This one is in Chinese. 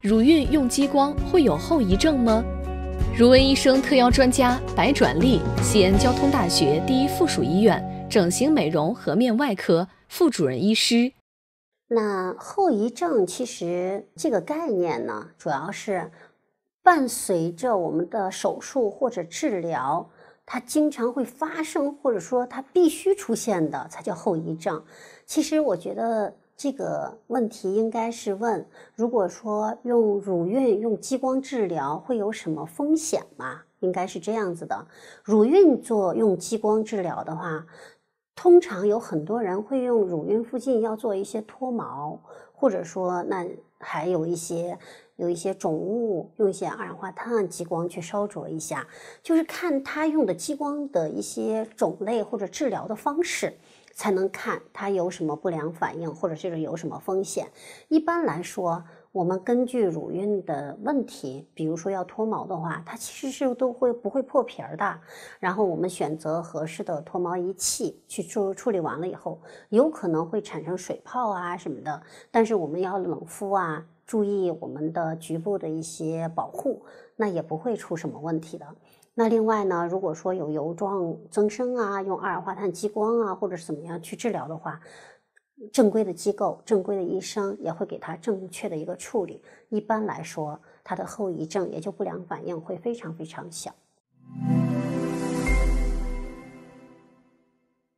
乳晕用激光会有后遗症吗？如文医生特邀专家白转利，西安交通大学第一附属医院整形美容颌面外科副主任医师。那后遗症其实这个概念呢，主要是伴随着我们的手术或者治疗，它经常会发生，或者说它必须出现的才叫后遗症。其实我觉得。这个问题应该是问：如果说用乳晕用激光治疗会有什么风险吗？应该是这样子的，乳晕做用激光治疗的话，通常有很多人会用乳晕附近要做一些脱毛，或者说那还有一些有一些肿物用一些二氧化碳激光去烧灼一下，就是看他用的激光的一些种类或者治疗的方式。才能看它有什么不良反应，或者就是有什么风险。一般来说，我们根据乳晕的问题，比如说要脱毛的话，它其实是都会不会破皮儿的。然后我们选择合适的脱毛仪器去处处理完了以后，有可能会产生水泡啊什么的，但是我们要冷敷啊，注意我们的局部的一些保护，那也不会出什么问题的。那另外呢，如果说有疣状增生啊，用二氧化碳激光啊，或者是怎么样去治疗的话，正规的机构、正规的医生也会给他正确的一个处理。一般来说，它的后遗症也就不良反应会非常非常小。